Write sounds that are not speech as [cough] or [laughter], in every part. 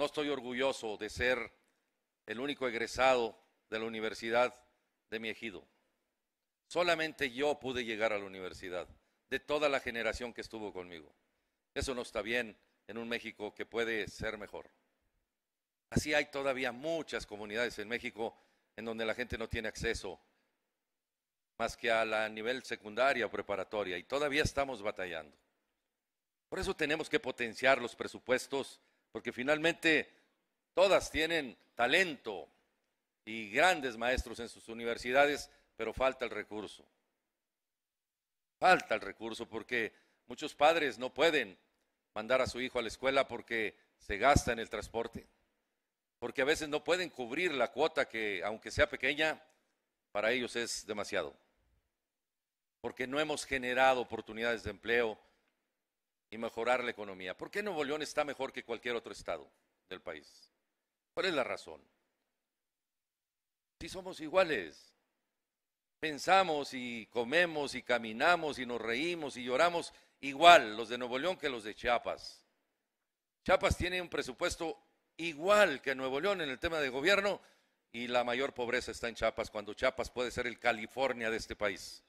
No estoy orgulloso de ser el único egresado de la universidad de mi ejido. Solamente yo pude llegar a la universidad, de toda la generación que estuvo conmigo. Eso no está bien en un México que puede ser mejor. Así hay todavía muchas comunidades en México en donde la gente no tiene acceso más que a la nivel secundaria o preparatoria y todavía estamos batallando. Por eso tenemos que potenciar los presupuestos porque finalmente todas tienen talento y grandes maestros en sus universidades, pero falta el recurso. Falta el recurso porque muchos padres no pueden mandar a su hijo a la escuela porque se gasta en el transporte, porque a veces no pueden cubrir la cuota que, aunque sea pequeña, para ellos es demasiado, porque no hemos generado oportunidades de empleo, y mejorar la economía. ¿Por qué Nuevo León está mejor que cualquier otro estado del país? ¿Cuál es la razón? Si somos iguales, pensamos y comemos y caminamos y nos reímos y lloramos igual los de Nuevo León que los de Chiapas. Chiapas tiene un presupuesto igual que Nuevo León en el tema de gobierno y la mayor pobreza está en Chiapas cuando Chiapas puede ser el California de este país.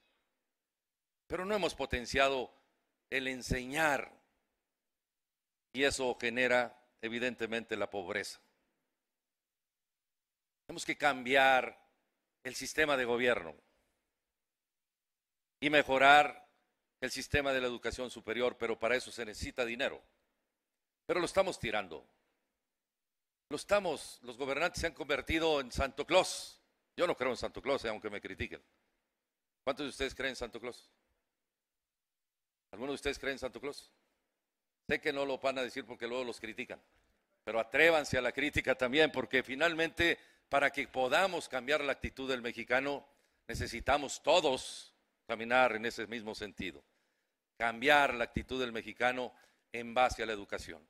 Pero no hemos potenciado el enseñar. Y eso genera evidentemente la pobreza. Tenemos que cambiar el sistema de gobierno y mejorar el sistema de la educación superior, pero para eso se necesita dinero. Pero lo estamos tirando. Lo estamos, los gobernantes se han convertido en Santo Claus. Yo no creo en Santo Claus, eh, aunque me critiquen. ¿Cuántos de ustedes creen en Santo Claus? ¿Alguno de ustedes cree en Santo Claus? Sé que no lo van a decir porque luego los critican, pero atrévanse a la crítica también, porque finalmente para que podamos cambiar la actitud del mexicano, necesitamos todos caminar en ese mismo sentido, cambiar la actitud del mexicano en base a la educación.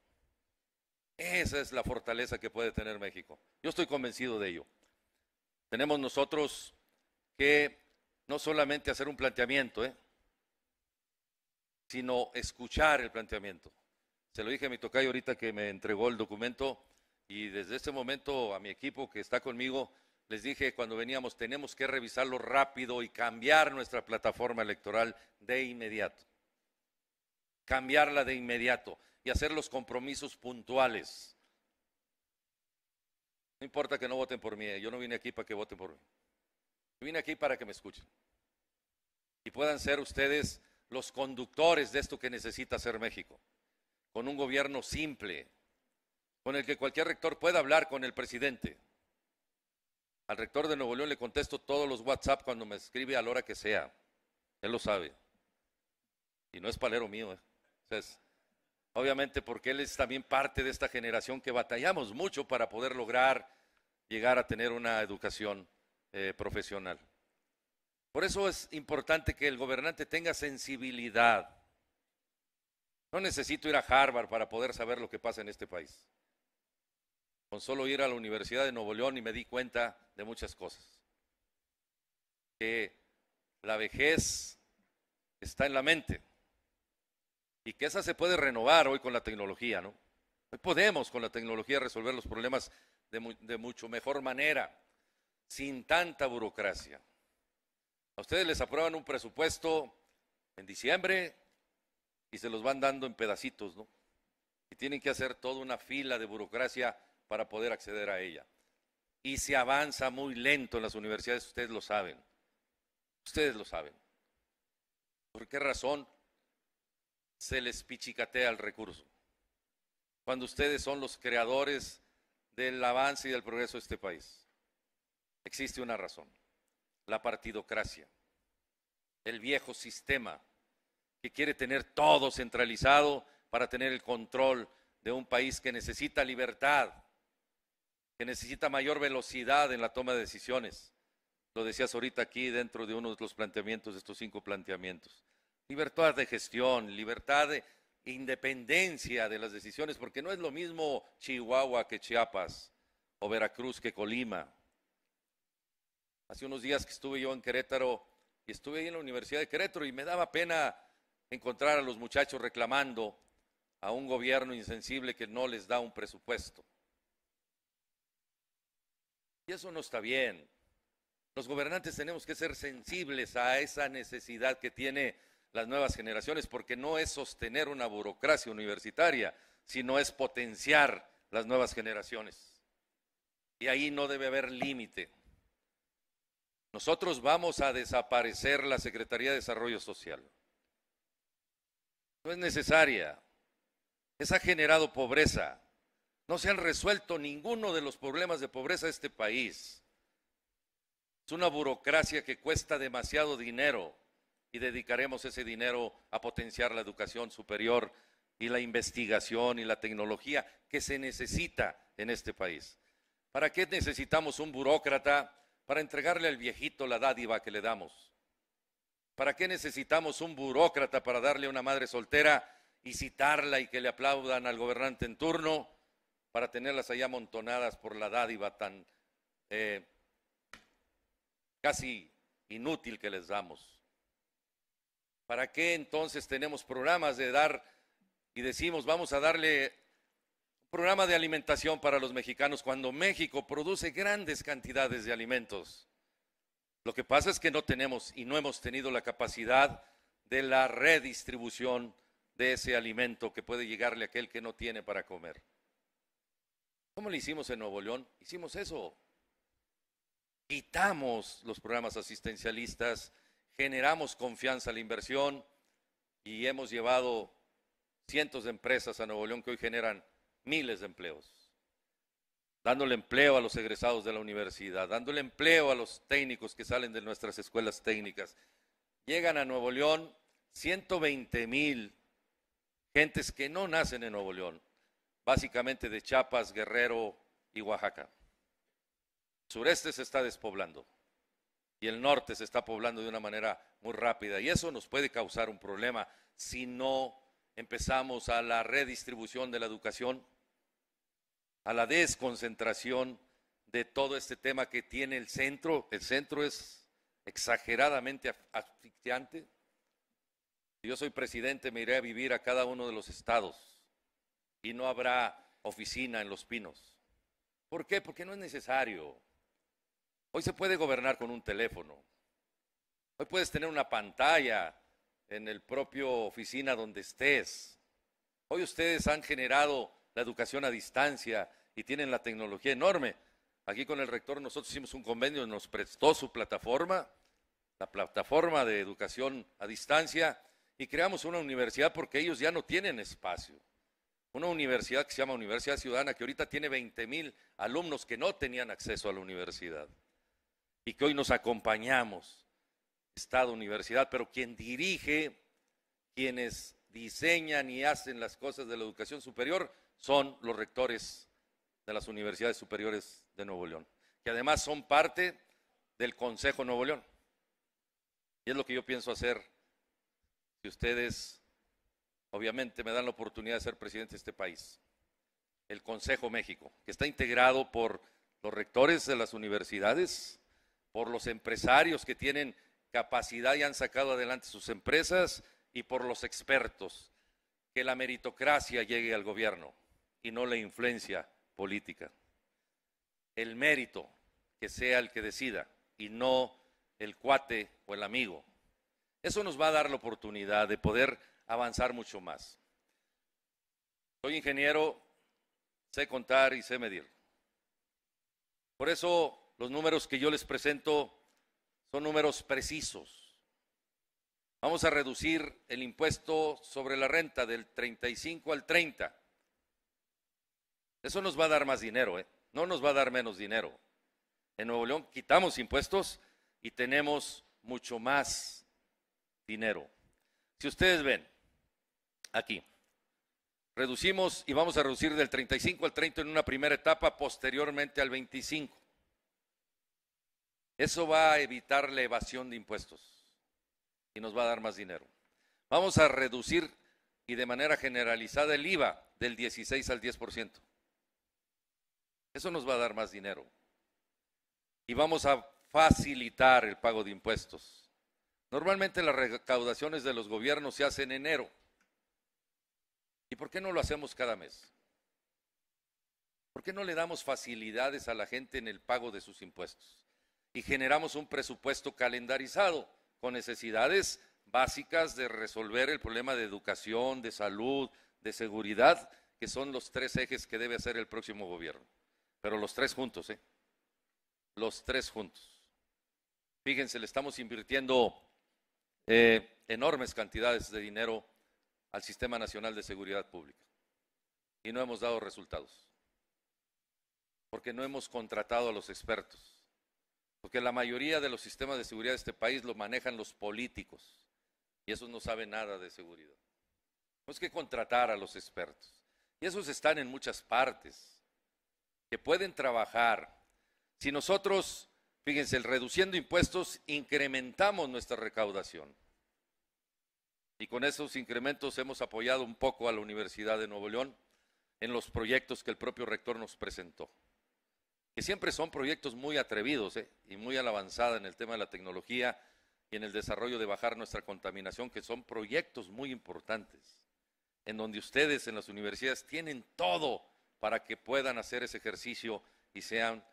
Esa es la fortaleza que puede tener México. Yo estoy convencido de ello. Tenemos nosotros que no solamente hacer un planteamiento, ¿eh? sino escuchar el planteamiento. Se lo dije a mi tocayo ahorita que me entregó el documento y desde ese momento a mi equipo que está conmigo les dije cuando veníamos tenemos que revisarlo rápido y cambiar nuestra plataforma electoral de inmediato. Cambiarla de inmediato y hacer los compromisos puntuales. No importa que no voten por mí, eh, yo no vine aquí para que voten por mí. vine aquí para que me escuchen. Y puedan ser ustedes los conductores de esto que necesita hacer México, con un gobierno simple, con el que cualquier rector pueda hablar con el presidente. Al rector de Nuevo León le contesto todos los WhatsApp cuando me escribe a la hora que sea. Él lo sabe. Y no es palero mío. Eh. obviamente porque él es también parte de esta generación que batallamos mucho para poder lograr llegar a tener una educación eh, profesional. Por eso es importante que el gobernante tenga sensibilidad. No necesito ir a Harvard para poder saber lo que pasa en este país. Con solo ir a la Universidad de Nuevo León y me di cuenta de muchas cosas. Que la vejez está en la mente y que esa se puede renovar hoy con la tecnología, ¿no? Hoy podemos con la tecnología resolver los problemas de, de mucho mejor manera, sin tanta burocracia. A ustedes les aprueban un presupuesto en diciembre y se los van dando en pedacitos, ¿no? Y tienen que hacer toda una fila de burocracia para poder acceder a ella. Y se avanza muy lento en las universidades, ustedes lo saben. Ustedes lo saben. ¿Por qué razón se les pichicatea el recurso? Cuando ustedes son los creadores del avance y del progreso de este país. Existe una razón la partidocracia, el viejo sistema que quiere tener todo centralizado para tener el control de un país que necesita libertad, que necesita mayor velocidad en la toma de decisiones. Lo decías ahorita aquí dentro de uno de los planteamientos, de estos cinco planteamientos. Libertad de gestión, libertad de independencia de las decisiones, porque no es lo mismo Chihuahua que Chiapas o Veracruz que Colima hace unos días que estuve yo en Querétaro y estuve ahí en la Universidad de Querétaro y me daba pena encontrar a los muchachos reclamando a un gobierno insensible que no les da un presupuesto. Y eso no está bien. Los gobernantes tenemos que ser sensibles a esa necesidad que tiene las nuevas generaciones, porque no es sostener una burocracia universitaria, sino es potenciar las nuevas generaciones. Y ahí no debe haber límite. Nosotros vamos a desaparecer la Secretaría de Desarrollo Social. No es necesaria. Esa ha generado pobreza. No se han resuelto ninguno de los problemas de pobreza de este país. Es una burocracia que cuesta demasiado dinero y dedicaremos ese dinero a potenciar la educación superior y la investigación y la tecnología que se necesita en este país. ¿Para qué necesitamos un burócrata para entregarle al viejito la dádiva que le damos? ¿Para qué necesitamos un burócrata para darle a una madre soltera y citarla y que le aplaudan al gobernante en turno para tenerlas allá amontonadas por la dádiva tan eh, casi inútil que les damos? ¿Para qué entonces tenemos programas de dar y decimos vamos a darle programa de alimentación para los mexicanos cuando México produce grandes cantidades de alimentos. Lo que pasa es que no tenemos y no hemos tenido la capacidad de la redistribución de ese alimento que puede llegarle a aquel que no tiene para comer. ¿Cómo lo hicimos en Nuevo León? Hicimos eso. Quitamos los programas asistencialistas, generamos confianza a la inversión y hemos llevado cientos de empresas a Nuevo León que hoy generan miles de empleos, dándole empleo a los egresados de la universidad, dándole empleo a los técnicos que salen de nuestras escuelas técnicas. Llegan a Nuevo León 120 mil gentes que no nacen en Nuevo León, básicamente de Chiapas, Guerrero y Oaxaca. El sureste se está despoblando y el norte se está poblando de una manera muy rápida y eso nos puede causar un problema si no empezamos a la redistribución de la educación, a la desconcentración de todo este tema que tiene el centro. El centro es exageradamente asfixiante. yo soy presidente, me iré a vivir a cada uno de los estados y no habrá oficina en Los Pinos. ¿Por qué? Porque no es necesario. Hoy se puede gobernar con un teléfono. Hoy puedes tener una pantalla en el propio oficina donde estés. Hoy ustedes han generado la educación a distancia y tienen la tecnología enorme. Aquí con el rector nosotros hicimos un convenio, nos prestó su plataforma, la plataforma de educación a distancia, y creamos una universidad porque ellos ya no tienen espacio. Una universidad que se llama Universidad Ciudadana, que ahorita tiene 20 mil alumnos que no tenían acceso a la universidad y que hoy nos acompañamos Estado, universidad, pero quien dirige, quienes diseñan y hacen las cosas de la educación superior son los rectores de las universidades superiores de Nuevo León, que además son parte del Consejo Nuevo León. Y es lo que yo pienso hacer si ustedes, obviamente, me dan la oportunidad de ser presidente de este país. El Consejo México, que está integrado por los rectores de las universidades, por los empresarios que tienen capacidad y han sacado adelante sus empresas y por los expertos. Que la meritocracia llegue al gobierno y no la influencia política. El mérito que sea el que decida y no el cuate o el amigo. Eso nos va a dar la oportunidad de poder avanzar mucho más. Soy ingeniero, sé contar y sé medir. Por eso los números que yo les presento son números precisos. Vamos a reducir el impuesto sobre la renta del 35 al 30. Eso nos va a dar más dinero, ¿eh? no nos va a dar menos dinero. En Nuevo León quitamos impuestos y tenemos mucho más dinero. Si ustedes ven aquí, reducimos y vamos a reducir del 35 al 30 en una primera etapa, posteriormente al 25. Eso va a evitar la evasión de impuestos y nos va a dar más dinero. Vamos a reducir y de manera generalizada el IVA del 16 al 10%. Eso nos va a dar más dinero. Y vamos a facilitar el pago de impuestos. Normalmente las recaudaciones de los gobiernos se hacen en enero. ¿Y por qué no lo hacemos cada mes? ¿Por qué no le damos facilidades a la gente en el pago de sus impuestos? y generamos un presupuesto calendarizado con necesidades básicas de resolver el problema de educación, de salud, de seguridad, que son los tres ejes que debe hacer el próximo gobierno. Pero los tres juntos, ¿eh? Los tres juntos. Fíjense, le estamos invirtiendo eh, enormes cantidades de dinero al Sistema Nacional de Seguridad Pública y no hemos dado resultados, porque no hemos contratado a los expertos que la mayoría de los sistemas de seguridad de este país lo manejan los políticos y esos no saben nada de seguridad. Tenemos que contratar a los expertos y esos están en muchas partes que pueden trabajar. Si nosotros, fíjense, reduciendo impuestos, incrementamos nuestra recaudación. Y con esos incrementos hemos apoyado un poco a la Universidad de Nuevo León en los proyectos que el propio rector nos presentó que siempre son proyectos muy atrevidos ¿eh? y muy a la avanzada en el tema de la tecnología y en el desarrollo de bajar nuestra contaminación, que son proyectos muy importantes, en donde ustedes en las universidades tienen todo para que puedan hacer ese ejercicio y sean,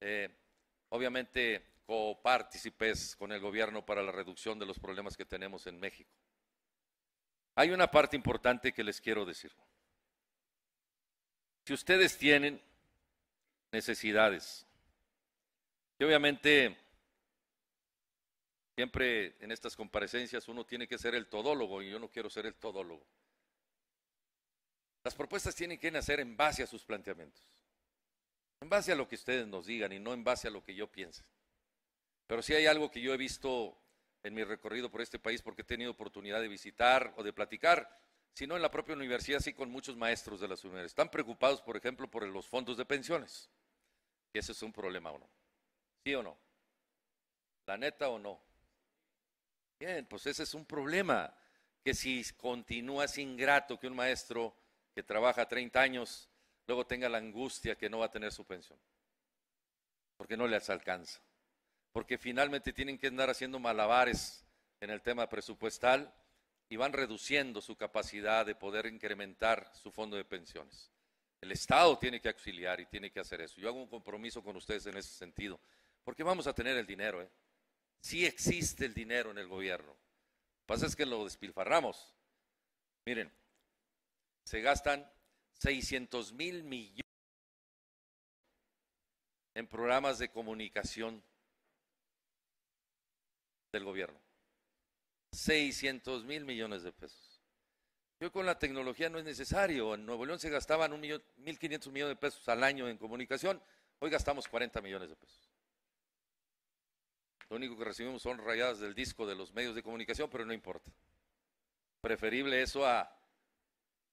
eh, obviamente, copartícipes con el gobierno para la reducción de los problemas que tenemos en México. Hay una parte importante que les quiero decir. Si ustedes tienen necesidades. Y obviamente, siempre en estas comparecencias uno tiene que ser el todólogo y yo no quiero ser el todólogo. Las propuestas tienen que nacer en base a sus planteamientos, en base a lo que ustedes nos digan y no en base a lo que yo piense. Pero si hay algo que yo he visto en mi recorrido por este país porque he tenido oportunidad de visitar o de platicar, sino en la propia universidad, sí con muchos maestros de las universidades. Están preocupados, por ejemplo, por los fondos de pensiones. Y ese es un problema o no. ¿Sí o no? ¿La neta o no? Bien, pues ese es un problema. Que si continúas ingrato que un maestro que trabaja 30 años luego tenga la angustia que no va a tener su pensión. Porque no les alcanza. Porque finalmente tienen que andar haciendo malabares en el tema presupuestal y van reduciendo su capacidad de poder incrementar su fondo de pensiones. El Estado tiene que auxiliar y tiene que hacer eso. Yo hago un compromiso con ustedes en ese sentido, porque vamos a tener el dinero. ¿eh? Sí existe el dinero en el gobierno. Lo que pasa es que lo despilfarramos. Miren, se gastan 600 mil millones en programas de comunicación del gobierno. 600 mil millones de pesos. Hoy con la tecnología no es necesario. En Nuevo León se gastaban 1.500 millones de pesos al año en comunicación. Hoy gastamos 40 millones de pesos. Lo único que recibimos son rayadas del disco de los medios de comunicación, pero no importa. Preferible eso a,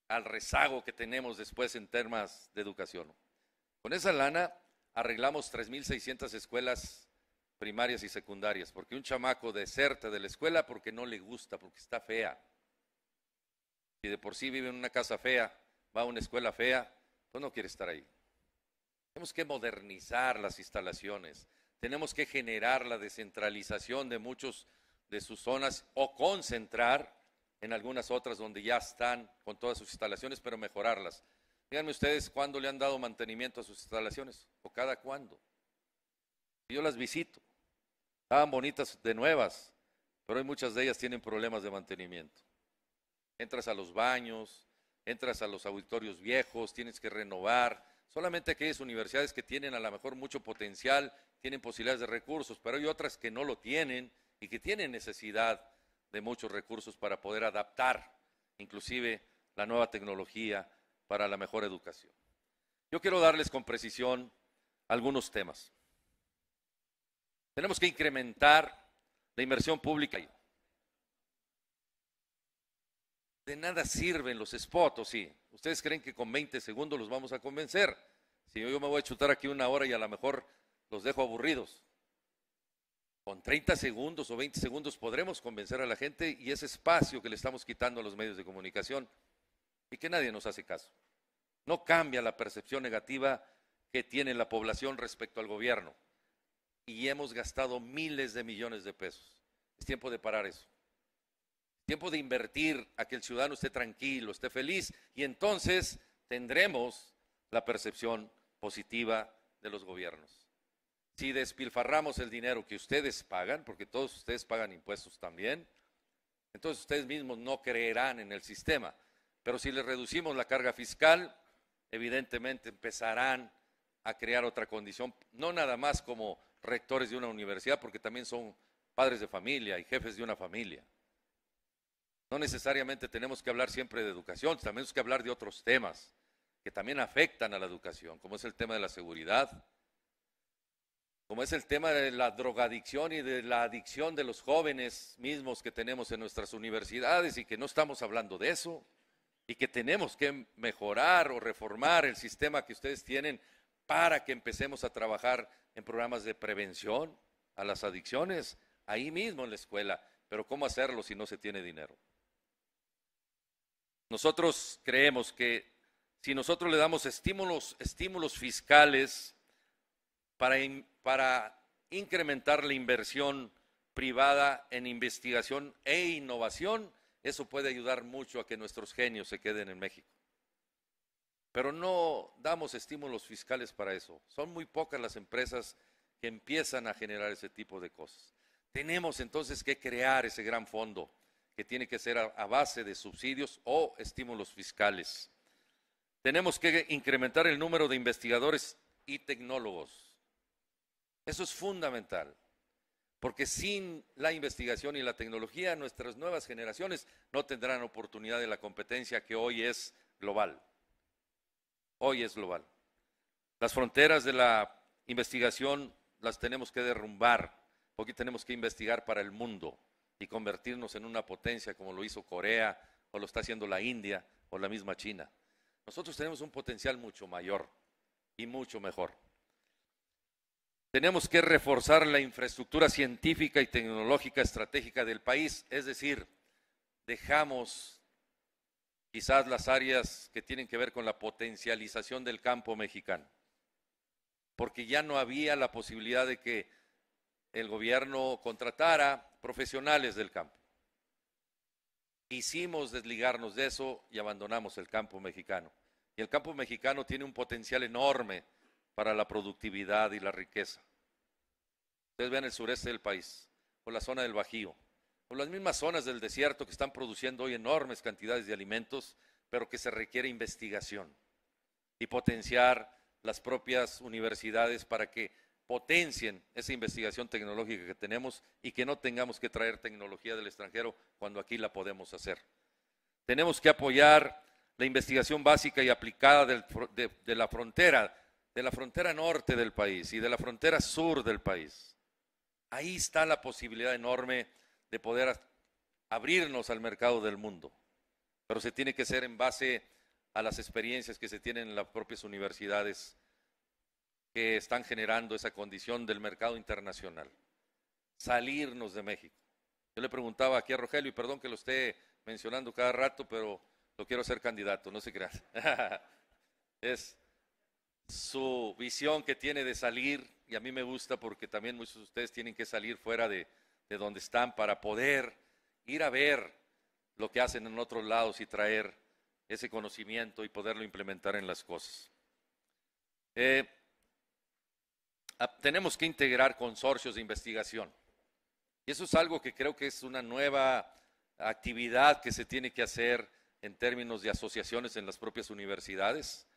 al rezago que tenemos después en temas de educación. Con esa lana arreglamos 3.600 escuelas primarias y secundarias, porque un chamaco deserta de la escuela porque no le gusta, porque está fea si de por sí vive en una casa fea, va a una escuela fea, pues no quiere estar ahí. Tenemos que modernizar las instalaciones, tenemos que generar la descentralización de muchas de sus zonas o concentrar en algunas otras donde ya están con todas sus instalaciones, pero mejorarlas. Díganme ustedes cuándo le han dado mantenimiento a sus instalaciones o cada cuándo. Yo las visito. Estaban bonitas de nuevas, pero hay muchas de ellas tienen problemas de mantenimiento entras a los baños, entras a los auditorios viejos, tienes que renovar. Solamente aquellas universidades que tienen a lo mejor mucho potencial, tienen posibilidades de recursos, pero hay otras que no lo tienen y que tienen necesidad de muchos recursos para poder adaptar inclusive la nueva tecnología para la mejor educación. Yo quiero darles con precisión algunos temas. Tenemos que incrementar la inversión pública de nada sirven los spots, sí? ¿Ustedes creen que con 20 segundos los vamos a convencer? Si yo me voy a chutar aquí una hora y a lo mejor los dejo aburridos. Con 30 segundos o 20 segundos podremos convencer a la gente y ese espacio que le estamos quitando a los medios de comunicación y que nadie nos hace caso. No cambia la percepción negativa que tiene la población respecto al gobierno. Y hemos gastado miles de millones de pesos. Es tiempo de parar eso tiempo de invertir a que el ciudadano esté tranquilo, esté feliz, y entonces tendremos la percepción positiva de los gobiernos. Si despilfarramos el dinero que ustedes pagan, porque todos ustedes pagan impuestos también, entonces ustedes mismos no creerán en el sistema. Pero si les reducimos la carga fiscal, evidentemente empezarán a crear otra condición, no nada más como rectores de una universidad, porque también son padres de familia y jefes de una familia. No necesariamente tenemos que hablar siempre de educación, también tenemos que hablar de otros temas que también afectan a la educación, como es el tema de la seguridad, como es el tema de la drogadicción y de la adicción de los jóvenes mismos que tenemos en nuestras universidades y que no estamos hablando de eso y que tenemos que mejorar o reformar el sistema que ustedes tienen para que empecemos a trabajar en programas de prevención a las adicciones ahí mismo en la escuela. Pero ¿cómo hacerlo si no se tiene dinero? Nosotros creemos que si nosotros le damos estímulos, fiscales para, para incrementar la inversión privada en investigación e innovación, eso puede ayudar mucho a que nuestros genios se queden en México. Pero no damos estímulos fiscales para eso. Son muy pocas las empresas que empiezan a generar ese tipo de cosas. Tenemos entonces que crear ese gran fondo que tiene que ser a, base de subsidios o estímulos fiscales. Tenemos que incrementar el número de investigadores y tecnólogos. Eso es fundamental, porque sin la investigación y la tecnología nuestras nuevas generaciones no tendrán oportunidad de la competencia que hoy es global. Hoy es global. Las fronteras de la investigación las tenemos que derrumbar, porque tenemos que investigar para el mundo y convertirnos en una potencia como lo hizo Corea o lo está haciendo la India o la misma China. Nosotros tenemos un potencial mucho mayor y mucho mejor. Tenemos que reforzar la infraestructura científica y tecnológica estratégica del país, es decir, dejamos quizás las áreas que tienen que ver con la potencialización del campo mexicano, porque ya no había la posibilidad de que el gobierno contratara profesionales del campo. Hicimos desligarnos de eso y abandonamos el campo mexicano. Y el campo mexicano tiene un potencial enorme para la productividad y la riqueza. Ustedes vean el sureste del país, o la zona del Bajío, o las mismas zonas del desierto que están produciendo hoy enormes cantidades de alimentos, pero que se requiere investigación y potenciar las propias universidades para que potencien esa investigación tecnológica que tenemos y que no tengamos que traer tecnología del extranjero cuando aquí la podemos hacer. Tenemos que apoyar la investigación básica y aplicada de, de la frontera, de la frontera norte del país y de la frontera sur del país. Ahí está la posibilidad enorme de poder abrirnos al mercado del mundo, pero se tiene que ser en base a las experiencias que se tienen en las propias universidades están generando esa condición del mercado internacional. Salirnos de México. Yo le preguntaba aquí a Rogelio, y perdón que lo esté mencionando cada rato, pero lo quiero ser candidato, no se crean. [laughs] es su visión que tiene de salir, y a mí me gusta porque también muchos de ustedes tienen que salir fuera de, de donde están para poder ir a ver lo que hacen en otros lados y traer ese conocimiento y poderlo implementar en las cosas. Eh, tenemos que integrar consorcios de investigación. Y eso es algo que creo que es una nueva actividad que se tiene que hacer en términos de asociaciones en las propias universidades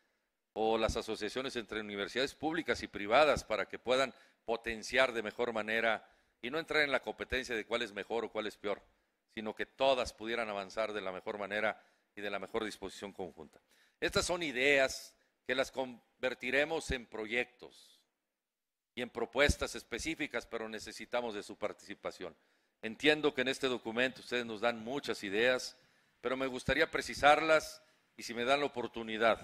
o las asociaciones entre universidades públicas y privadas para que puedan potenciar de mejor manera y no entrar en la competencia de cuál es mejor o cuál es peor, sino que todas pudieran avanzar de la mejor manera y de la mejor disposición conjunta. Estas son ideas que las convertiremos en proyectos, y en propuestas específicas, pero necesitamos de su participación. Entiendo que en este documento ustedes nos dan muchas ideas, pero me gustaría precisarlas y si me dan la oportunidad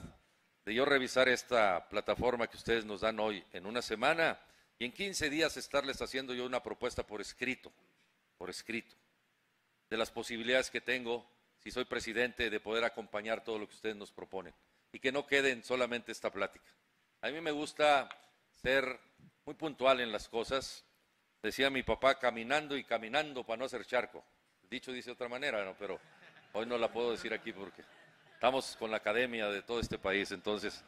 de yo revisar esta plataforma que ustedes nos dan hoy en una semana y en 15 días estarles haciendo yo una propuesta por escrito, por escrito, de las posibilidades que tengo, si soy presidente, de poder acompañar todo lo que ustedes nos proponen y que no queden solamente esta plática. A mí me gusta ser muy puntual en las cosas. Decía mi papá, caminando y caminando para no hacer charco. Dicho dice de otra manera, ¿no? pero hoy no la puedo decir aquí porque estamos con la academia de todo este país, entonces,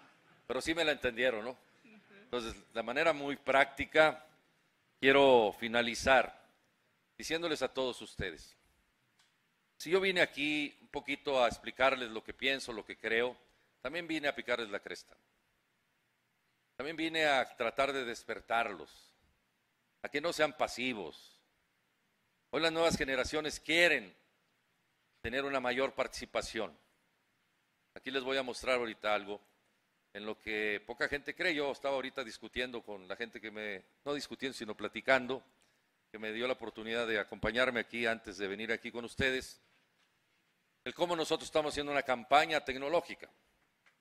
pero sí me la entendieron, ¿no? Entonces, de manera muy práctica, quiero finalizar diciéndoles a todos ustedes, si yo vine aquí un poquito a explicarles lo que pienso, lo que creo, también vine a picarles la cresta. También vine a tratar de despertarlos, a que no sean pasivos. Hoy las nuevas generaciones quieren tener una mayor participación. Aquí les voy a mostrar ahorita algo en lo que poca gente cree. Yo estaba ahorita discutiendo con la gente que me, no discutiendo, sino platicando, que me dio la oportunidad de acompañarme aquí antes de venir aquí con ustedes, el cómo nosotros estamos haciendo una campaña tecnológica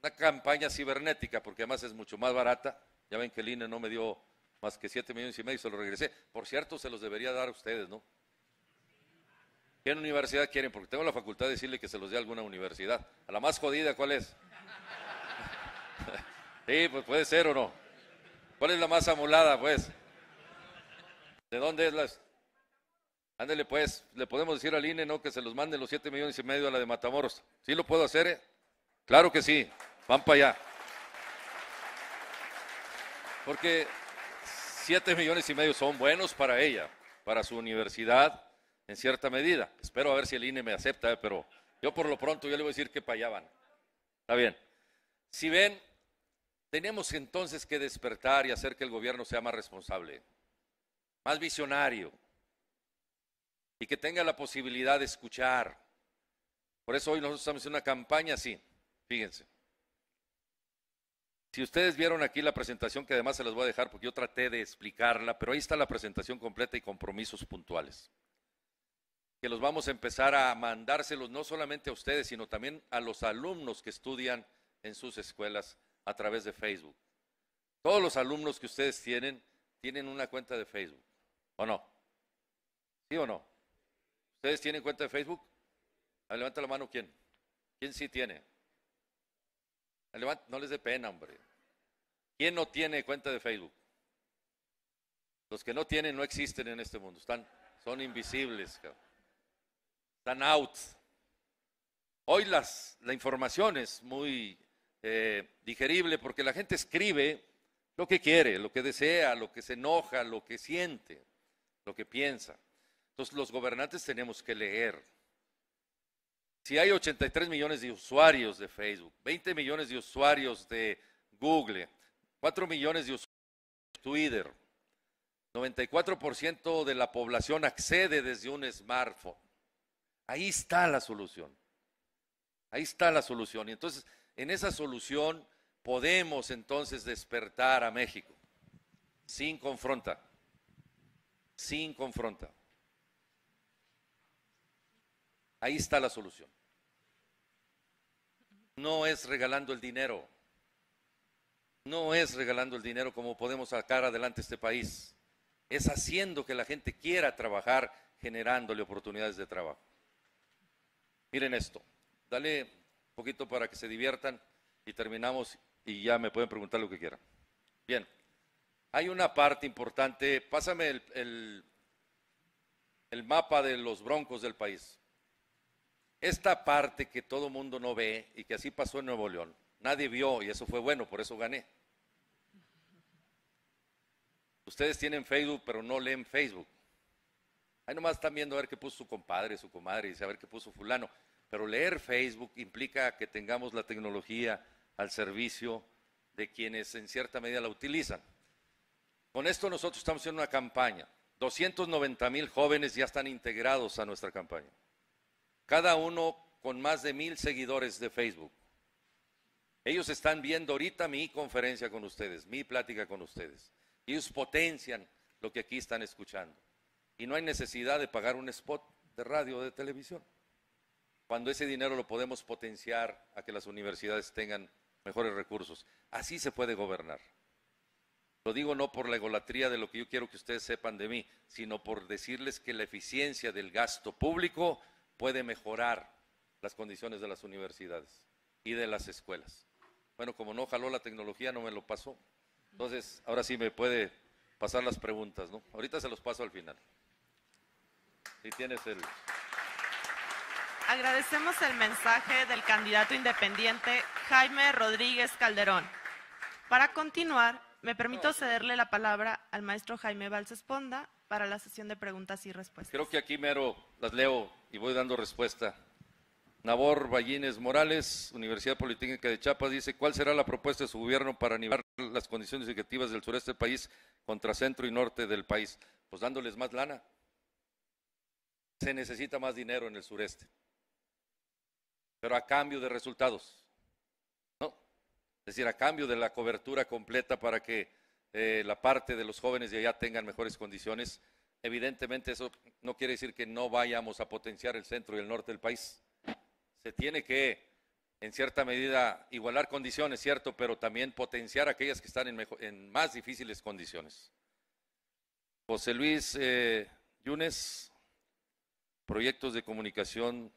una campaña cibernética, porque además es mucho más barata. Ya ven que el INE no me dio más que 7 millones y medio y se lo regresé. Por cierto, se los debería dar a ustedes, ¿no? ¿Qué universidad quieren? Porque tengo la facultad de decirle que se los dé a alguna universidad. ¿A la más jodida cuál es? [laughs] sí, pues puede ser o no. ¿Cuál es la más amulada, pues? ¿De dónde es las? Ándale, pues, le podemos decir al INE, ¿no? Que se los mande los 7 millones y medio a la de Matamoros. ¿Sí lo puedo hacer? Eh? Claro que sí. Van para allá. Porque siete millones y medio son buenos para ella, para su universidad, en cierta medida. Espero a ver si el INE me acepta, eh, pero yo por lo pronto yo le voy a decir que para allá van. Está bien. Si ven, tenemos entonces que despertar y hacer que el gobierno sea más responsable, más visionario y que tenga la posibilidad de escuchar. Por eso hoy nosotros estamos haciendo una campaña así, fíjense. Si ustedes vieron aquí la presentación, que además se las voy a dejar porque yo traté de explicarla, pero ahí está la presentación completa y compromisos puntuales, que los vamos a empezar a mandárselos no solamente a ustedes, sino también a los alumnos que estudian en sus escuelas a través de Facebook. Todos los alumnos que ustedes tienen tienen una cuenta de Facebook, ¿o no? ¿Sí o no? ¿Ustedes tienen cuenta de Facebook? levanta la mano, ¿quién? ¿Quién sí tiene? No les dé pena, hombre. ¿Quién no tiene cuenta de Facebook? Los que no tienen no existen en este mundo. Están, son invisibles. Están out. Hoy las, la información es muy eh, digerible porque la gente escribe lo que quiere, lo que desea, lo que se enoja, lo que siente, lo que piensa. Entonces los gobernantes tenemos que leer si hay 83 millones de usuarios de Facebook, 20 millones de usuarios de Google, 4 millones de usuarios de Twitter, 94% de la población accede desde un smartphone. Ahí está la solución. Ahí está la solución. Y entonces, en esa solución podemos entonces despertar a México sin confronta. Sin confronta. Ahí está la solución no es regalando el dinero. No es regalando el dinero como podemos sacar adelante este país. Es haciendo que la gente quiera trabajar, generándole oportunidades de trabajo. Miren esto. Dale un poquito para que se diviertan y terminamos y ya me pueden preguntar lo que quieran. Bien. Hay una parte importante. Pásame el, el mapa de los broncos del país esta parte que todo mundo no ve y que así pasó en Nuevo León, nadie vio y eso fue bueno, por eso gané. Ustedes tienen Facebook, pero no leen Facebook. Ahí nomás están viendo a ver qué puso su compadre, su comadre, y a ver qué puso fulano. Pero leer Facebook implica que tengamos la tecnología al servicio de quienes en cierta medida la utilizan. Con esto nosotros estamos haciendo una campaña. 290 mil jóvenes ya están integrados a nuestra campaña cada uno con más de mil seguidores de Facebook. Ellos están viendo ahorita mi conferencia con ustedes, mi plática con ustedes. Ellos potencian lo que aquí están escuchando. Y no hay necesidad de pagar un spot de radio o de televisión. Cuando ese dinero lo podemos potenciar a que las universidades tengan mejores recursos. Así se puede gobernar. Lo digo no por la egolatría de lo que yo quiero que ustedes sepan de mí, sino por decirles que la eficiencia del gasto público puede mejorar las condiciones de las universidades y de las escuelas. Bueno, como no jaló la tecnología, no me lo pasó. Entonces, ahora sí me puede pasar las preguntas, ¿no? Ahorita se los paso al final. Si tienes el... Agradecemos el mensaje del candidato independiente Jaime Rodríguez Calderón. Para continuar, me permito cederle la palabra al maestro Jaime Valsesponda para la sesión de preguntas y respuestas. Creo que aquí mero las leo y voy dando respuesta. Nabor Ballines Morales, Universidad Politécnica de Chiapas, dice, ¿cuál será la propuesta de su gobierno para nivelar las condiciones educativas del sureste del país contra centro y norte del país? Pues dándoles más lana. Se necesita más dinero en el sureste, pero a cambio de resultados, ¿no? Es decir, a cambio de la cobertura completa para que eh, la parte de los jóvenes de allá tengan mejores condiciones Evidentemente eso no quiere decir que no vayamos a potenciar el centro y el norte del país. Se tiene que, en cierta medida, igualar condiciones, cierto, pero también potenciar aquellas que están en, más difíciles condiciones. José Luis eh, Yunes, proyectos de comunicación.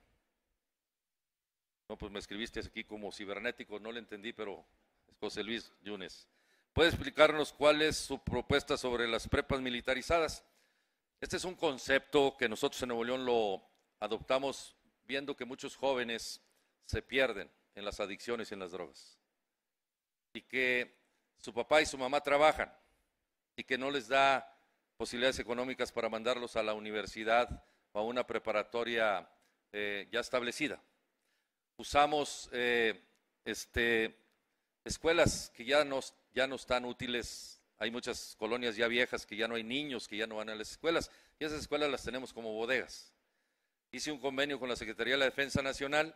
No, pues me escribiste aquí como cibernético, no lo entendí, pero es José Luis Yunes. ¿Puede explicarnos cuál es su propuesta sobre las prepas militarizadas? Este es un concepto que nosotros en Nuevo León lo adoptamos viendo que muchos jóvenes se pierden en las adicciones y en las drogas. Y que su papá y su mamá trabajan y que no les da posibilidades económicas para mandarlos a la universidad o a una preparatoria eh, ya establecida. Usamos eh, este, escuelas que ya ya no están útiles hay muchas colonias ya viejas que ya no hay niños, que ya no van a las escuelas, y esas escuelas las tenemos como bodegas. Hice un convenio con la Secretaría de la Defensa Nacional,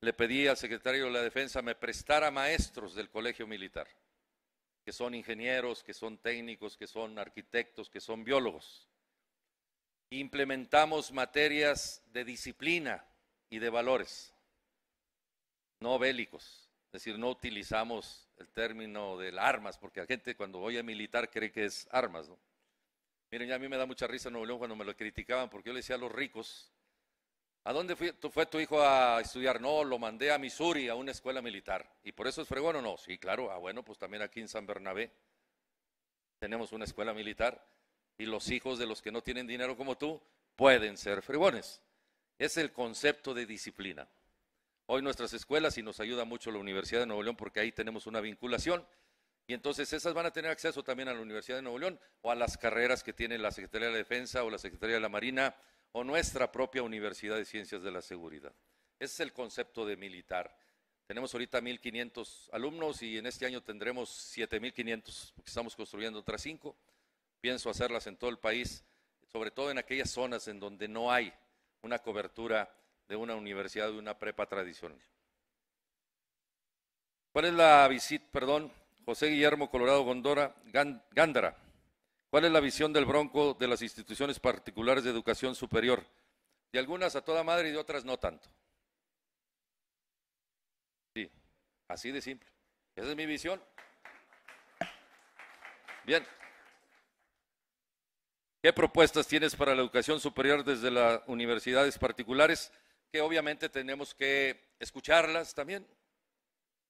le pedí al secretario de la Defensa me prestara maestros del colegio militar, que son ingenieros, que son técnicos, que son arquitectos, que son biólogos. Implementamos materias de disciplina y de valores, no bélicos es decir, no utilizamos el término las armas, porque la gente cuando a militar cree que es armas. ¿no? Miren, ya a mí me da mucha risa en Nuevo León cuando me lo criticaban, porque yo le decía a los ricos, ¿a dónde fue, fue tu hijo a estudiar? No, lo mandé a Missouri, a una escuela militar. ¿Y por eso es fregón o no? Sí, claro. Ah, bueno, pues también aquí en San Bernabé tenemos una escuela militar y los hijos de los que no tienen dinero como tú pueden ser fregones. Es el concepto de disciplina hoy nuestras escuelas y nos ayuda mucho la Universidad de Nuevo León porque ahí tenemos una vinculación. Y entonces esas van a tener acceso también a la Universidad de Nuevo León o a las carreras que tiene la Secretaría de Defensa o la Secretaría de la Marina o nuestra propia Universidad de Ciencias de la Seguridad. Ese es el concepto de militar. Tenemos ahorita 1.500 alumnos y en este año tendremos 7.500 porque estamos construyendo otras cinco. Pienso hacerlas en todo el país, sobre todo en aquellas zonas en donde no hay una cobertura de una universidad, de una prepa tradicional. ¿Cuál es la visita, perdón, José Guillermo Colorado Gondora, Gándara? ¿Cuál es la visión del Bronco de las instituciones particulares de educación superior? De algunas a toda madre y de otras no tanto. Sí, así de simple. Esa es mi visión. Bien. ¿Qué propuestas tienes para la educación superior desde las universidades particulares? que obviamente tenemos que escucharlas también,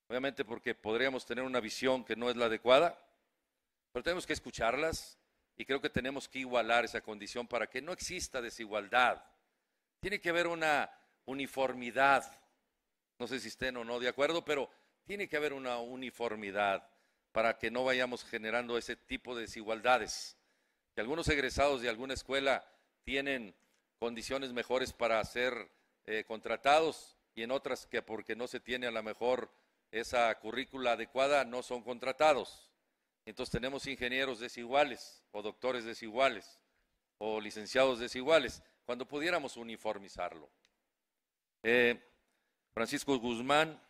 obviamente porque podríamos tener una visión que no es la adecuada, pero tenemos que escucharlas y creo que tenemos que igualar esa condición para que no exista desigualdad. Tiene que haber una uniformidad, no sé si estén o no de acuerdo, pero tiene que haber una uniformidad para que no vayamos generando ese tipo de desigualdades. Que algunos egresados de alguna escuela tienen condiciones mejores para hacer eh, contratados y en otras que porque no se tiene a lo mejor esa currícula adecuada no son contratados. Entonces tenemos ingenieros desiguales o doctores desiguales o licenciados desiguales, cuando pudiéramos uniformizarlo. Eh, Francisco Guzmán,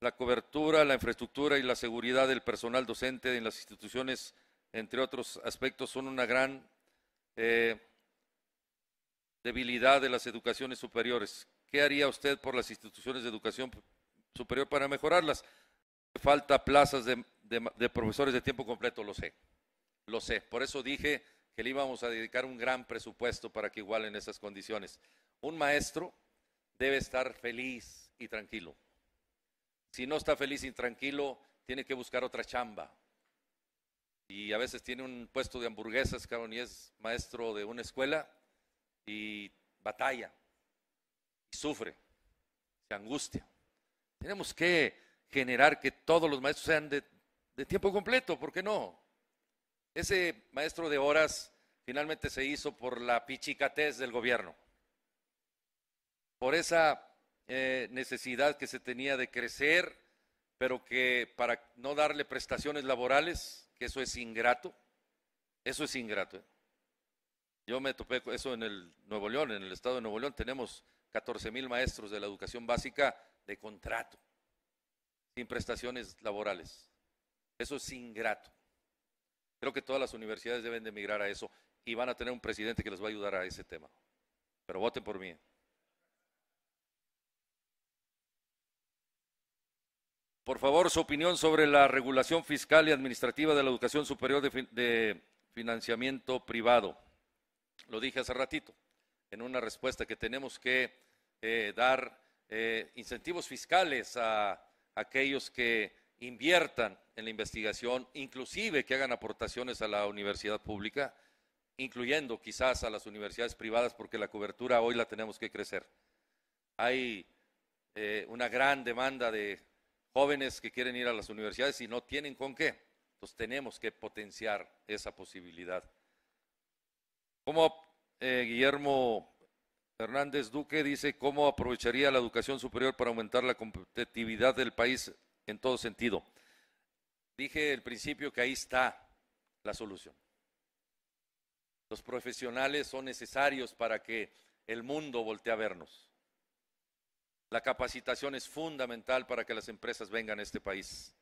la cobertura, la infraestructura y la seguridad del personal docente en las instituciones, entre otros aspectos, son una gran... Eh, debilidad de las educaciones superiores. ¿Qué haría usted por las instituciones de educación superior para mejorarlas? Falta plazas de, profesores de tiempo completo, lo sé, lo sé. Por eso dije que le íbamos a dedicar un gran presupuesto para que igualen esas condiciones. Un maestro debe estar feliz y tranquilo. Si no está feliz y tranquilo, tiene que buscar otra chamba. Y a veces tiene un puesto de hamburguesas, cabrón, y es maestro de una escuela, y batalla, y sufre, se angustia. Tenemos que generar que todos los maestros sean de, tiempo completo, ¿por qué no? Ese maestro de horas finalmente se hizo por la pichicatez del gobierno, por esa eh, necesidad que se tenía de crecer, pero que para no darle prestaciones laborales, que eso es ingrato, eso es ingrato. ¿eh? Yo me topé con eso en el Nuevo León, en el estado de Nuevo León tenemos 14 mil maestros de la educación básica de contrato, sin prestaciones laborales. Eso es ingrato. Creo que todas las universidades deben de emigrar a eso y van a tener un presidente que les va a ayudar a ese tema. Pero voten por mí. Por favor, su opinión sobre la regulación fiscal y administrativa de la educación superior de, de financiamiento privado. Lo dije hace ratito, en una respuesta que tenemos que eh, dar eh, incentivos fiscales a, aquellos que inviertan en la investigación, inclusive que hagan aportaciones a la universidad pública, incluyendo quizás a las universidades privadas, porque la cobertura hoy la tenemos que crecer. Hay eh, una gran demanda de jóvenes que quieren ir a las universidades y no tienen con qué. Entonces tenemos que potenciar esa posibilidad. Como eh, Guillermo Hernández Duque dice cómo aprovecharía la educación superior para aumentar la competitividad del país en todo sentido? Dije al principio que ahí está la solución. Los profesionales son necesarios para que el mundo voltee a vernos. La capacitación es fundamental para que las empresas vengan a este país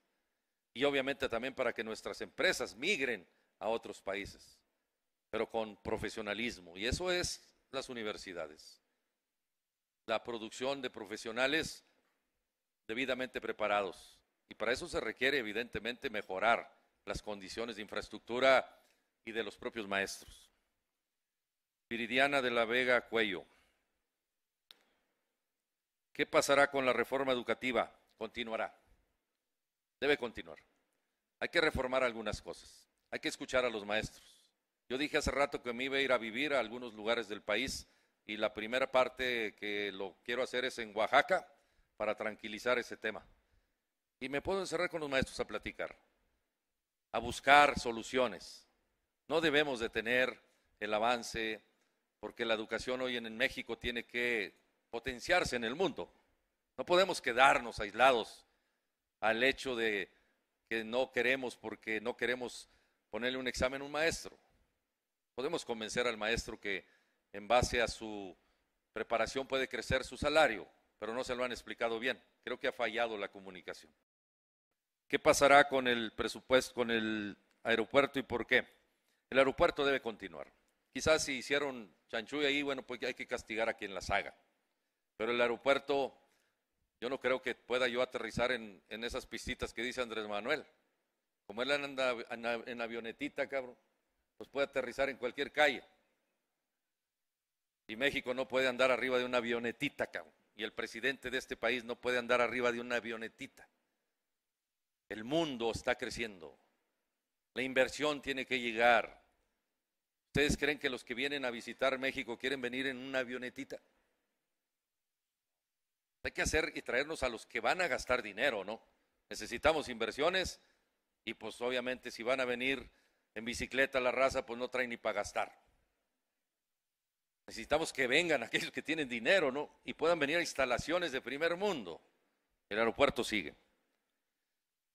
y obviamente también para que nuestras empresas migren a otros países pero con profesionalismo. Y eso es las universidades. La producción de profesionales debidamente preparados. Y para eso se requiere, evidentemente, mejorar las condiciones de infraestructura y de los propios maestros. Viridiana de la Vega Cuello. ¿Qué pasará con la reforma educativa? Continuará. Debe continuar. Hay que reformar algunas cosas. Hay que escuchar a los maestros. Yo dije hace rato que me iba a ir a vivir a algunos lugares del país y la primera parte que lo quiero hacer es en Oaxaca para tranquilizar ese tema. Y me puedo encerrar con los maestros a platicar, a buscar soluciones. No debemos detener el avance porque la educación hoy en México tiene que potenciarse en el mundo. No podemos quedarnos aislados al hecho de que no queremos porque no queremos ponerle un examen a un maestro. Podemos convencer al maestro que en base a su preparación puede crecer su salario, pero no se lo han explicado bien. Creo que ha fallado la comunicación. ¿Qué pasará con el presupuesto, con el aeropuerto y por qué? El aeropuerto debe continuar. Quizás si hicieron y ahí, bueno, pues hay que castigar a quien las haga. Pero el aeropuerto, yo no creo que pueda yo aterrizar en, en esas pistitas que dice Andrés Manuel. Como él anda en avionetita, cabrón pues puede aterrizar en cualquier calle. Y México no puede andar arriba de una avionetita, cabrón. Y el presidente de este país no puede andar arriba de una avionetita. El mundo está creciendo. La inversión tiene que llegar. ¿Ustedes creen que los que vienen a visitar México quieren venir en una avionetita? Hay que hacer y traernos a los que van a gastar dinero, ¿no? Necesitamos inversiones y pues obviamente si van a venir en bicicleta la raza pues no trae ni para gastar. Necesitamos que vengan [laughs] aquellos que tienen dinero, ¿no? Y puedan venir a instalaciones de primer mundo. El aeropuerto sigue.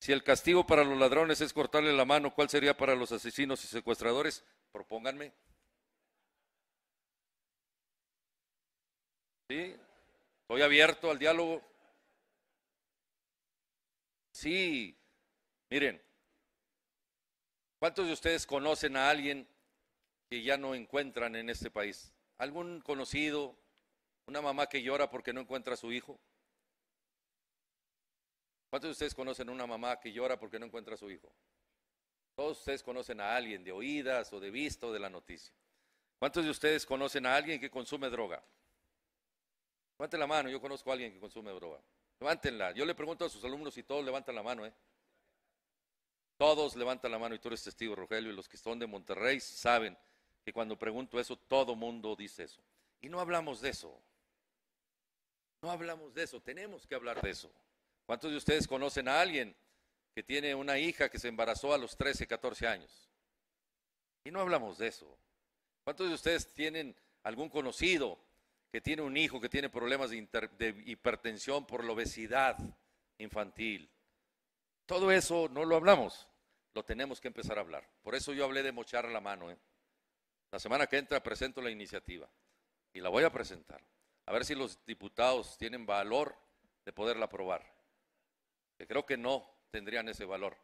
Si el castigo para los ladrones es cortarle la mano, ¿cuál sería para los asesinos y secuestradores? Propónganme. ¿Sí? Estoy abierto al diálogo. Sí, miren, ¿Cuántos de ustedes conocen a alguien que ya no encuentran en este país? ¿Algún conocido? ¿Una mamá que llora porque no encuentra a su hijo? ¿Cuántos de ustedes conocen a una mamá que llora porque no encuentra a su hijo? Todos ustedes conocen a alguien de oídas o de vista o de la noticia. ¿Cuántos de ustedes conocen a alguien que consume droga? Levanten la mano, yo conozco a alguien que consume droga. Levantenla, Yo le pregunto a sus alumnos y todos levantan la mano, ¿eh? Todos levantan la mano y tú eres testigo, Rogelio, y los que son de Monterrey saben que cuando pregunto eso, todo mundo dice eso. Y no hablamos de eso. No hablamos de eso, tenemos que hablar de eso. ¿Cuántos de ustedes conocen a alguien que tiene una hija que se embarazó a los 13, 14 años? Y no hablamos de eso. ¿Cuántos de ustedes tienen algún conocido que tiene un hijo que tiene problemas de, de hipertensión por la obesidad infantil? Todo eso no lo hablamos, lo tenemos que empezar a hablar. Por eso yo hablé de mochar la mano. ¿eh? La semana que entra presento la iniciativa y la voy a presentar. A ver si los diputados tienen valor de poderla aprobar. Que creo que no tendrían ese valor.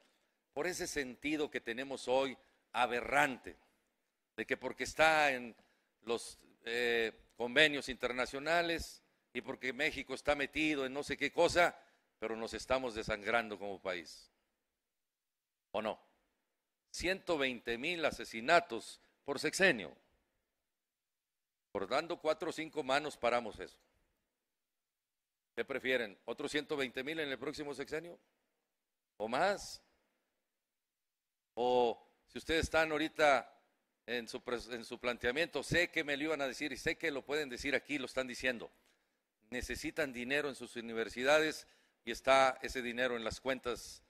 Por ese sentido que tenemos hoy aberrante, de que porque está en los eh, convenios internacionales y porque México está metido en no sé qué cosa, pero nos estamos desangrando como país. ¿O no? 120 mil asesinatos por sexenio. Por dando cuatro o cinco manos paramos eso. ¿Qué prefieren? ¿Otros 120 mil en el próximo sexenio? ¿O más? ¿O si ustedes están ahorita en su, en su planteamiento, sé que me lo iban a decir y sé que lo pueden decir aquí, lo están diciendo? Necesitan dinero en sus universidades y está ese dinero en las cuentas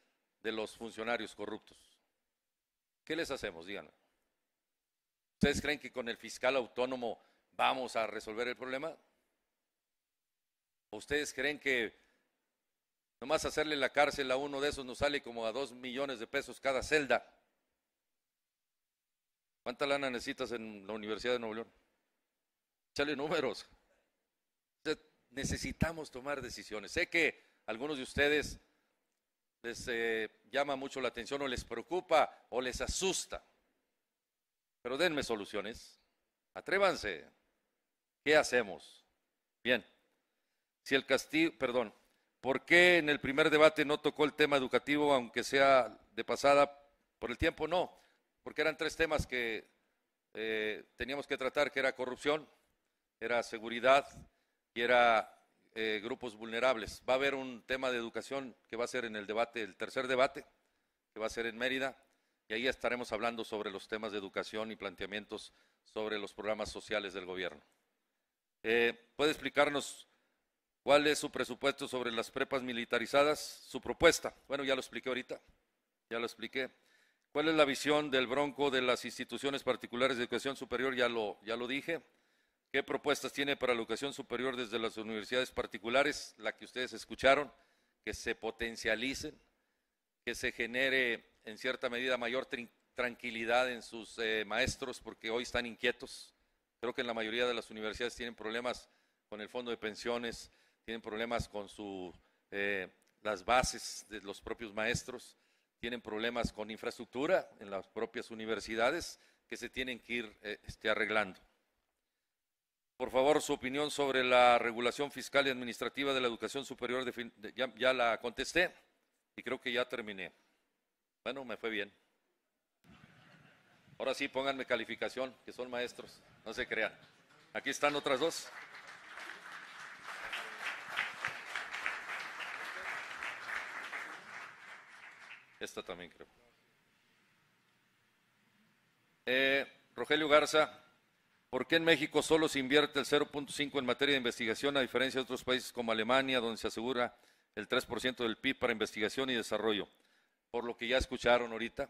de los funcionarios corruptos. ¿Qué les hacemos? Díganme. ¿Ustedes creen que con el fiscal autónomo vamos a resolver el problema? ¿Ustedes creen que nomás hacerle la cárcel a uno de esos nos sale como a dos millones de pesos cada celda? ¿Cuánta lana necesitas en la Universidad de Nuevo León? Sale números. Necesitamos tomar decisiones. Sé que algunos de ustedes les eh, llama mucho la atención o les preocupa o les asusta. Pero denme soluciones. Atrévanse. ¿Qué hacemos? Bien. Si el castigo, perdón, ¿por qué en el primer debate no tocó el tema educativo, aunque sea de pasada por el tiempo? No, porque eran tres temas que eh, teníamos que tratar, que era corrupción, era seguridad y era eh, grupos vulnerables. Va a haber un tema de educación que va a ser en el debate, el tercer debate, que va a ser en Mérida, y ahí estaremos hablando sobre los temas de educación y planteamientos sobre los programas sociales del gobierno. Eh, ¿Puede explicarnos cuál es su presupuesto sobre las prepas militarizadas? Su propuesta. Bueno, ya lo expliqué ahorita, ya lo expliqué. ¿Cuál es la visión del bronco de las instituciones particulares de educación superior? Ya ya lo dije qué propuestas tiene para la educación superior desde las universidades particulares, la que ustedes escucharon, que se potencialicen, que se genere en cierta medida mayor tranquilidad en sus eh, maestros, porque hoy están inquietos. Creo que en la mayoría de las universidades tienen problemas con el fondo de pensiones, tienen problemas con eh, las bases de los propios maestros, tienen problemas con infraestructura en las propias universidades que se tienen que ir eh, este, arreglando por favor, su opinión sobre la regulación fiscal y administrativa de la educación superior. ya, la contesté y creo que ya terminé. Bueno, me fue bien. Ahora sí, pónganme calificación, que son maestros, no se crean. Aquí están otras dos. Esta también creo. Eh, Rogelio Garza, ¿Por qué en México solo se invierte el 0.5 en materia de investigación, a diferencia de otros países como Alemania, donde se asegura el 3% del PIB para investigación y desarrollo? Por lo que ya escucharon ahorita,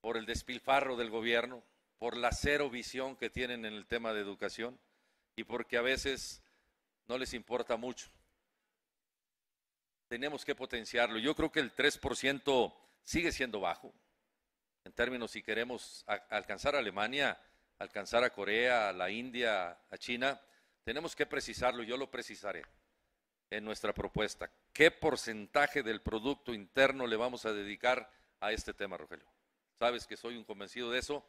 por el despilfarro del gobierno, por la cero visión que tienen en el tema de educación y porque a veces no les importa mucho. Tenemos que potenciarlo. Yo creo que el 3% sigue siendo bajo. En términos, si queremos alcanzar a Alemania, alcanzar a Corea, a la India, a China, tenemos que precisarlo, y yo lo precisaré en nuestra propuesta. ¿Qué porcentaje del Producto Interno le vamos a dedicar a este tema, Rogelio? Sabes que soy un convencido de eso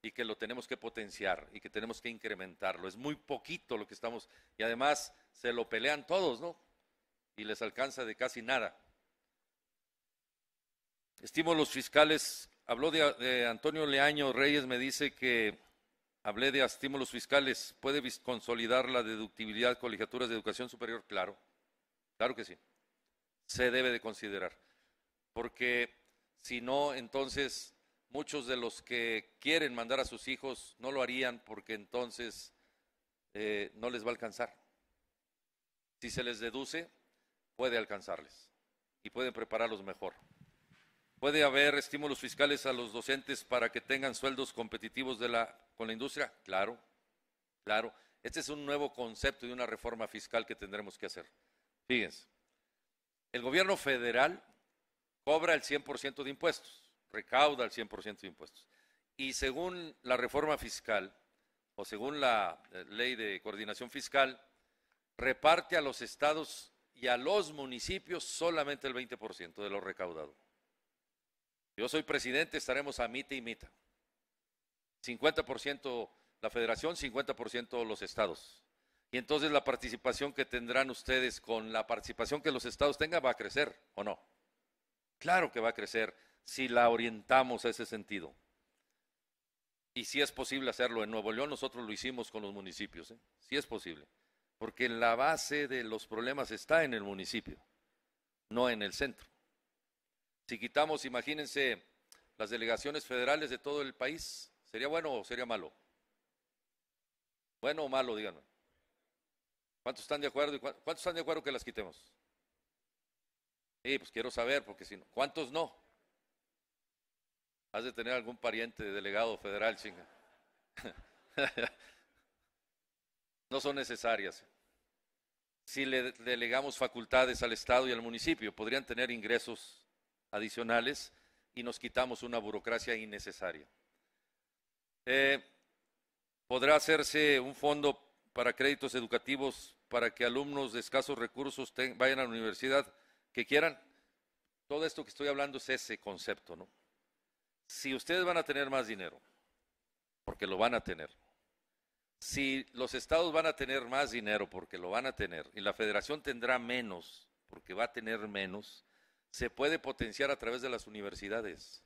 y que lo tenemos que potenciar y que tenemos que incrementarlo. Es muy poquito lo que estamos, y además se lo pelean todos, ¿no? Y les alcanza de casi nada. los fiscales, habló de Antonio Leaño Reyes, me dice que Hablé de estímulos fiscales. ¿Puede consolidar la deductibilidad colegiaturas de educación superior? Claro, claro que sí. Se debe de considerar. Porque si no, entonces muchos de los que quieren mandar a sus hijos no lo harían porque entonces eh, no les va a alcanzar. Si se les deduce, puede alcanzarles y pueden prepararlos mejor. Puede haber estímulos fiscales a los docentes para que tengan sueldos competitivos de la con la industria? Claro, claro. Este es un nuevo concepto de una reforma fiscal que tendremos que hacer. Fíjense, el gobierno federal cobra el 100% de impuestos, recauda el 100% de impuestos. Y según la reforma fiscal, o según la eh, ley de coordinación fiscal, reparte a los estados y a los municipios solamente el 20% de lo recaudado. Yo soy presidente, estaremos a mita y mita. 50% la federación, 50% los estados. Y entonces la participación que tendrán ustedes con la participación que los estados tengan va a crecer o no. Claro que va a crecer si la orientamos a ese sentido. Y si es posible hacerlo en Nuevo León, nosotros lo hicimos con los municipios, ¿eh? si es posible. Porque la base de los problemas está en el municipio, no en el centro. Si quitamos, imagínense, las delegaciones federales de todo el país, ¿Sería bueno o sería malo? Bueno o malo, díganme. ¿Cuántos están de acuerdo? Y ¿Cuántos están de acuerdo que las quitemos? Sí, pues quiero saber, porque si no, ¿cuántos no? Has de tener algún pariente delegado federal, chinga. [laughs] no son necesarias. Si le delegamos facultades al Estado y al municipio, podrían tener ingresos adicionales y nos quitamos una burocracia innecesaria. Eh, ¿Podrá hacerse un fondo para créditos educativos para que alumnos de escasos recursos vayan a la universidad que quieran? Todo esto que estoy hablando es ese concepto, ¿no? Si ustedes van a tener más dinero, porque lo van a tener, si los estados van a tener más dinero, porque lo van a tener, y la federación tendrá menos, porque va a tener menos, se puede potenciar a través de las universidades,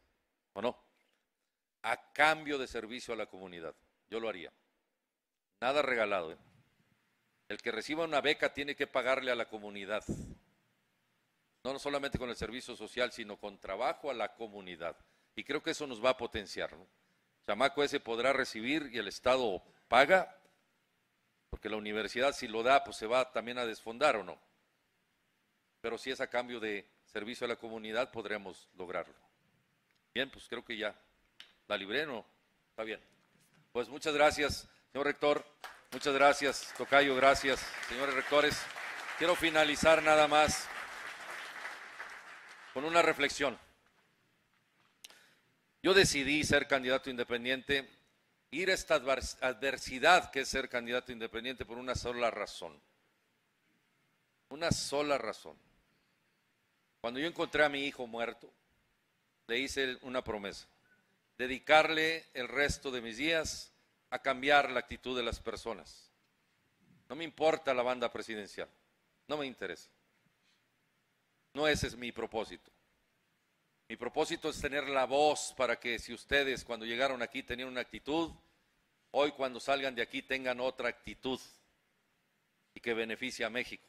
¿o no? a cambio de servicio a la comunidad. Yo lo haría. Nada regalado. ¿eh? El que reciba una beca tiene que pagarle a la comunidad. No solamente con el servicio social, sino con trabajo a la comunidad. Y creo que eso nos va a potenciar. Chamaco ese podrá recibir y el Estado paga, porque la universidad si lo da, pues se va también a desfondar o no. Pero si es a cambio de servicio a la comunidad, podremos lograrlo. Bien, pues creo que ya la Está bien. Pues muchas gracias, señor rector. Muchas gracias, Tocayo. Gracias, señores rectores. Quiero finalizar nada más con una reflexión. Yo decidí ser candidato independiente, ir a esta adversidad que es ser candidato independiente por una sola razón. Una sola razón. Cuando yo encontré a mi hijo muerto, le hice una promesa dedicarle el resto de mis días a cambiar la actitud de las personas. No me importa la banda presidencial, no me interesa. No ese es mi propósito. Mi propósito es tener la voz para que si ustedes cuando llegaron aquí tenían una actitud, hoy cuando salgan de aquí tengan otra actitud y que beneficie a México.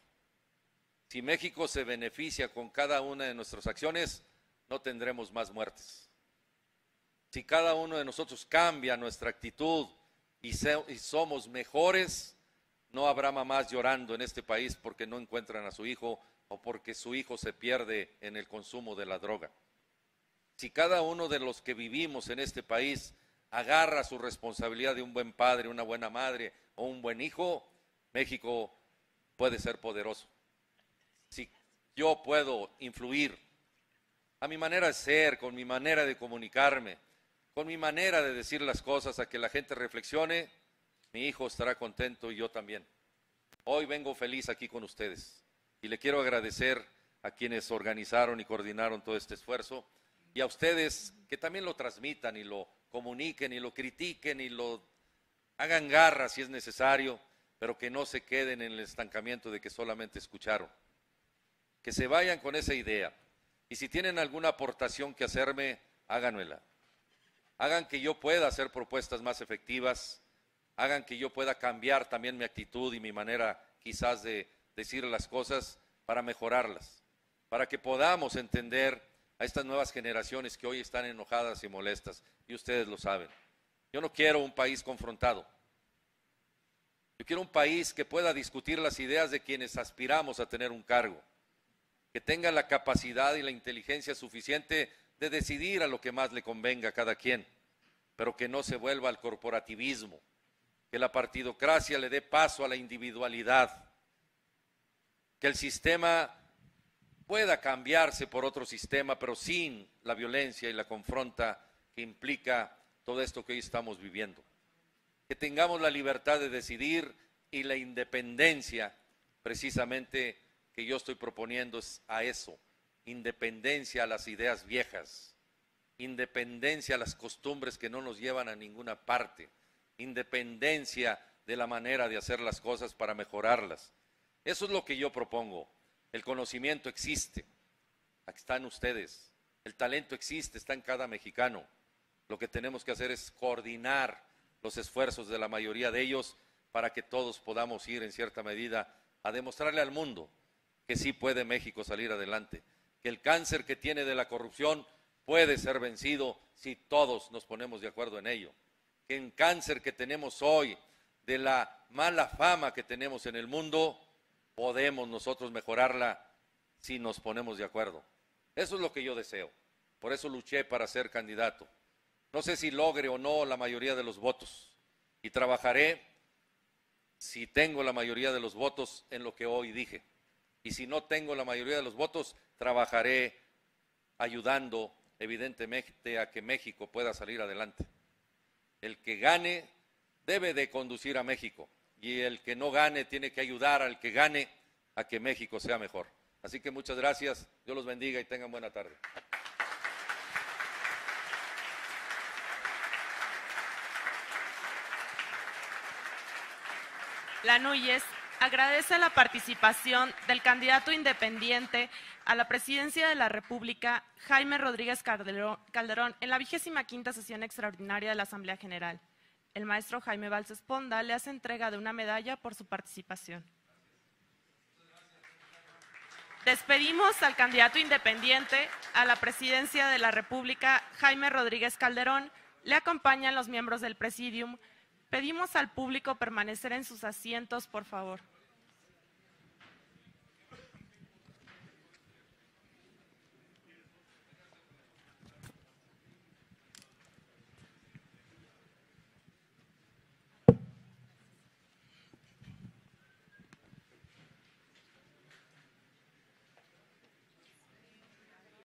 Si México se beneficia con cada una de nuestras acciones, no tendremos más muertes si cada uno de nosotros cambia nuestra actitud y, somos mejores, no habrá mamás llorando en este país porque no encuentran a su hijo o porque su hijo se pierde en el consumo de la droga. Si cada uno de los que vivimos en este país agarra su responsabilidad de un buen padre, una buena madre o un buen hijo, México puede ser poderoso. Si yo puedo influir a mi manera de ser, con mi manera de comunicarme, con mi manera de decir las cosas a que la gente reflexione, mi hijo estará contento y yo también. Hoy vengo feliz aquí con ustedes y le quiero agradecer a quienes organizaron y coordinaron todo este esfuerzo y a ustedes que también lo transmitan y lo comuniquen y lo critiquen y lo hagan garra si es necesario, pero que no se queden en el estancamiento de que solamente escucharon. Que se vayan con esa idea. Y si tienen alguna aportación que hacerme, háganmela hagan que yo pueda hacer propuestas más efectivas, hagan que yo pueda cambiar también mi actitud y mi manera quizás de decir las cosas para mejorarlas, para que podamos entender a estas nuevas generaciones que hoy están enojadas y molestas, y ustedes lo saben. Yo no quiero un país confrontado. Yo quiero un país que pueda discutir las ideas de quienes aspiramos a tener un cargo, que tenga la capacidad y la inteligencia suficiente de decidir a lo que más le convenga a cada quien, pero que no se vuelva al corporativismo, que la partidocracia le dé paso a la individualidad, que el sistema pueda cambiarse por otro sistema, pero sin la violencia y la confronta que implica todo esto que hoy estamos viviendo. Que tengamos la libertad de decidir y la independencia, precisamente, que yo estoy proponiendo a eso, independencia a las ideas viejas, independencia a las costumbres que no nos llevan a ninguna parte, independencia de la manera de hacer las cosas para mejorarlas. Eso es lo que yo propongo. El conocimiento existe, aquí están ustedes, el talento existe, está en cada mexicano. Lo que tenemos que hacer es coordinar los esfuerzos de la mayoría de ellos para que todos podamos ir en cierta medida a demostrarle al mundo que sí puede México salir adelante que el cáncer que tiene de la corrupción puede ser vencido si todos nos ponemos de acuerdo en ello. Que el cáncer que tenemos hoy, de la mala fama que tenemos en el mundo, podemos nosotros mejorarla si nos ponemos de acuerdo. Eso es lo que yo deseo. Por eso luché para ser candidato. No sé si logre o no la mayoría de los votos. Y trabajaré, si tengo la mayoría de los votos, en lo que hoy dije. Y si no tengo la mayoría de los votos, trabajaré ayudando evidentemente a que México pueda salir adelante. El que gane debe de conducir a México y el que no gane tiene que ayudar al que gane a que México sea mejor. Así que muchas gracias, Dios los bendiga y tengan buena tarde. La agradece la participación del candidato independiente a la presidencia de la República, Jaime Rodríguez Calderón, en la vigésima quinta sesión extraordinaria de la Asamblea General. El maestro Jaime Valls le hace entrega de una medalla por su participación. Despedimos al candidato independiente a la presidencia de la República, Jaime Rodríguez Calderón. Le acompañan los miembros del Presidium, Pedimos al público permanecer en sus asientos, por favor.